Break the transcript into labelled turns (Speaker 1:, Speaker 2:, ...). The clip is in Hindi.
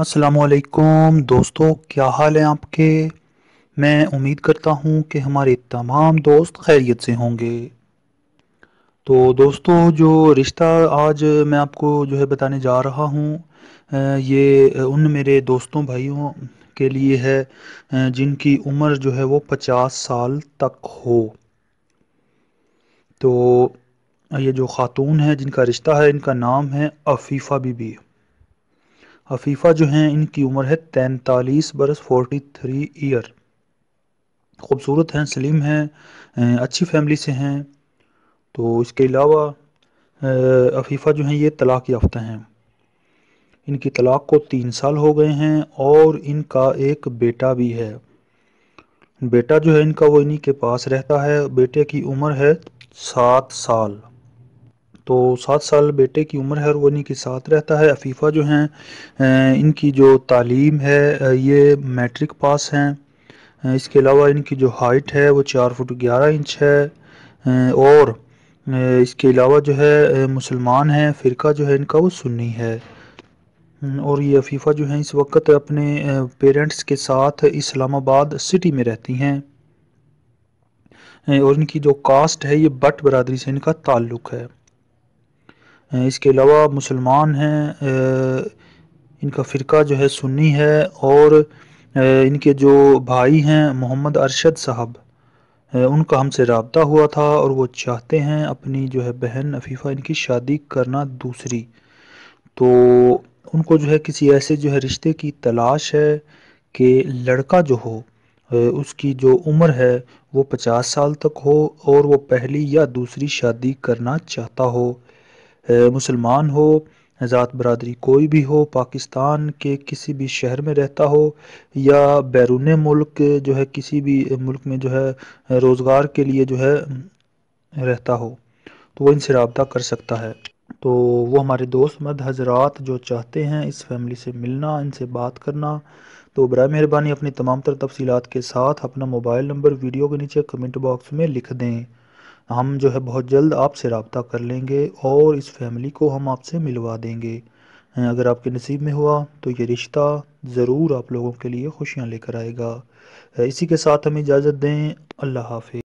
Speaker 1: असलकुम दोस्तों क्या हाल है आपके मैं उम्मीद करता हूँ कि हमारे तमाम दोस्त खैरियत से होंगे तो दोस्तों जो रिश्ता आज मैं आपको जो है बताने जा रहा हूँ ये उन मेरे दोस्तों भाइयों के लिए है जिनकी उम्र जो है वो पचास साल तक हो तो ये जो ख़ातून है जिनका रिश्ता है इनका नाम है अफ़ीफ़ा बीबी हफीफ़ा जो हैं इनकी उम्र है तैंतालीस बरस फोर्टी थ्री ईयर खूबसूरत हैं सलीम हैं अं, अच्छी फैमिली से हैं तो इसके अलावा अफीफ़ा जो हैं ये तलाक़ याफ्ता हैं इनकी तलाक़ को तीन साल हो गए हैं और इनका एक बेटा भी है बेटा जो है इनका वो इन्हीं के पास रहता है बेटे की उम्र है सात साल तो सात साल बेटे की उम्र है और वो इन्हीं के साथ रहता है अफीफ़ा जो हैं इनकी जो तालीम है ये मैट्रिक पास हैं इसके अलावा इनकी जो हाइट है वो चार फुट ग्यारह इंच है और इसके अलावा जो है मुसलमान हैं फ़िरका जो है इनका वो सुन्नी है और ये अफीफ़ा जो हैं इस वक्त अपने पेरेंट्स के साथ इस्लामाबाद सिटी में रहती हैं और इनकी जो कास्ट है ये बट बरदरी से इनका ताल्लुक़ है इसके अलावा मुसलमान हैं इनका फ़िरका जो है सुन्नी है और इनके जो भाई हैं मोहम्मद अरशद साहब उनका हमसे रबता हुआ था और वो चाहते हैं अपनी जो है बहन अफीफ़ा इनकी शादी करना दूसरी तो उनको जो है किसी ऐसे जो है रिश्ते की तलाश है कि लड़का जो हो उसकी जो उम्र है वो पचास साल तक हो और वो पहली या दूसरी शादी करना चाहता हो मुसलमान हो ज़ात बरदरी कोई भी हो पाकिस्तान के किसी भी शहर में रहता हो या बैरून मुल्क जो है किसी भी मुल्क में जो है रोज़गार के लिए जो है रहता हो तो वह इनसे रबता कर सकता है तो वो हमारे दोस्त मद हजरात जो चाहते हैं इस फैमिली से मिलना इनसे बात करना तो बर मेहरबानी अपनी तमाम तर तफसीत के साथ अपना मोबाइल नंबर वीडियो के नीचे कमेंट बॉक्स में लिख दें हम जो है बहुत जल्द आपसे रबता कर लेंगे और इस फैमिली को हम आपसे मिलवा देंगे अगर आपके नसीब में हुआ तो ये रिश्ता ज़रूर आप लोगों के लिए खुशियाँ लेकर आएगा इसी के साथ हमें इजाज़त दें अल्लाह हाफि